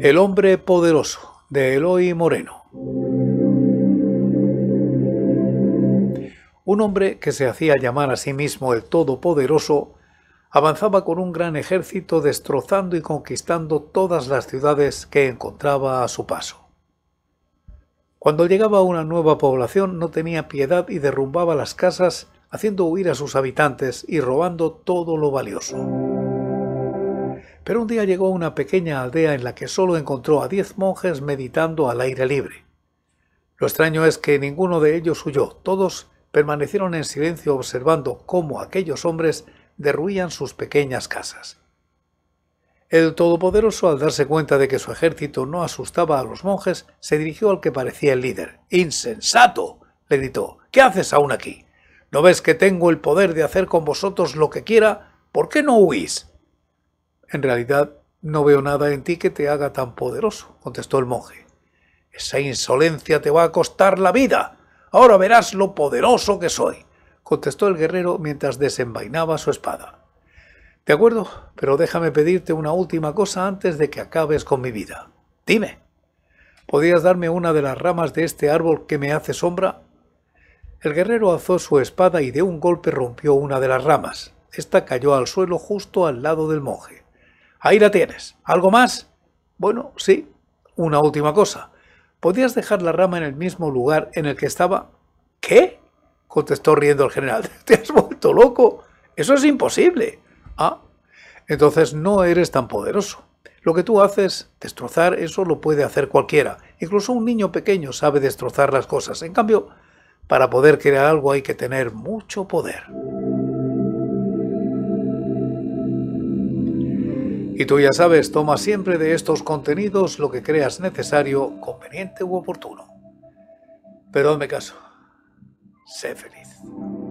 El hombre poderoso de Eloy Moreno. Un hombre que se hacía llamar a sí mismo el Todopoderoso avanzaba con un gran ejército destrozando y conquistando todas las ciudades que encontraba a su paso. Cuando llegaba a una nueva población no tenía piedad y derrumbaba las casas haciendo huir a sus habitantes y robando todo lo valioso pero un día llegó a una pequeña aldea en la que solo encontró a diez monjes meditando al aire libre. Lo extraño es que ninguno de ellos huyó, todos permanecieron en silencio observando cómo aquellos hombres derruían sus pequeñas casas. El Todopoderoso, al darse cuenta de que su ejército no asustaba a los monjes, se dirigió al que parecía el líder. ¡Insensato! le gritó. ¿Qué haces aún aquí? ¿No ves que tengo el poder de hacer con vosotros lo que quiera? ¿Por qué no huís? En realidad no veo nada en ti que te haga tan poderoso, contestó el monje. Esa insolencia te va a costar la vida. Ahora verás lo poderoso que soy, contestó el guerrero mientras desenvainaba su espada. De acuerdo, pero déjame pedirte una última cosa antes de que acabes con mi vida. Dime, ¿podrías darme una de las ramas de este árbol que me hace sombra? El guerrero alzó su espada y de un golpe rompió una de las ramas. Esta cayó al suelo justo al lado del monje. Ahí la tienes. ¿Algo más? Bueno, sí. Una última cosa. ¿Podías dejar la rama en el mismo lugar en el que estaba? ¿Qué? contestó riendo el general. ¿Te has vuelto loco? Eso es imposible. Ah, entonces no eres tan poderoso. Lo que tú haces, destrozar, eso lo puede hacer cualquiera. Incluso un niño pequeño sabe destrozar las cosas. En cambio, para poder crear algo hay que tener mucho poder. Y tú ya sabes, toma siempre de estos contenidos lo que creas necesario, conveniente u oportuno. Pero hazme caso. Sé feliz.